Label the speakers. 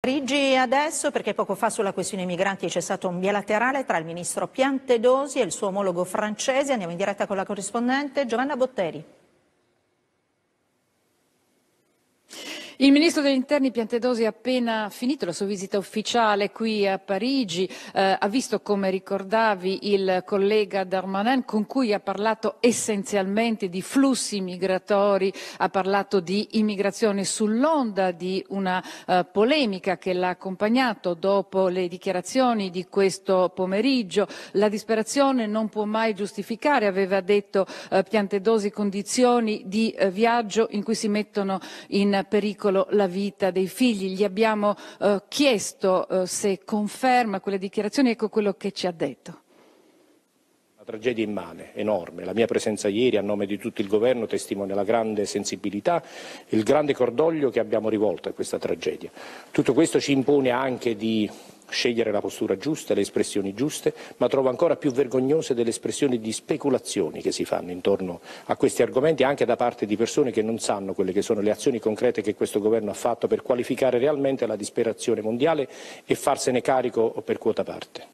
Speaker 1: Parigi adesso perché poco fa sulla questione migranti c'è stato un bilaterale tra il ministro Piantedosi e il suo omologo francese. Andiamo in diretta con la corrispondente Giovanna Botteri.
Speaker 2: Il ministro degli interni Piantedosi ha appena finito la sua visita ufficiale qui a Parigi, eh, ha visto come ricordavi il collega Darmanin con cui ha parlato essenzialmente di flussi migratori, ha parlato di immigrazione sull'onda di una eh, polemica che l'ha accompagnato dopo le dichiarazioni di questo pomeriggio. La disperazione non può mai giustificare, aveva detto eh, Piantedosi, condizioni di eh, viaggio in cui si mettono in pericolo pericolo la vita dei figli. Gli abbiamo eh, chiesto eh, se conferma quelle dichiarazioni, ecco quello che ci ha detto
Speaker 3: tragedia immane, enorme. La mia presenza ieri a nome di tutto il governo testimonia la grande sensibilità e il grande cordoglio che abbiamo rivolto a questa tragedia. Tutto questo ci impone anche di scegliere la postura giusta, le espressioni giuste, ma trovo ancora più vergognose delle espressioni di speculazioni che si fanno intorno a questi argomenti anche da parte di persone che non sanno quelle che sono le azioni concrete che questo governo ha fatto per qualificare realmente la disperazione mondiale e farsene carico per quota parte.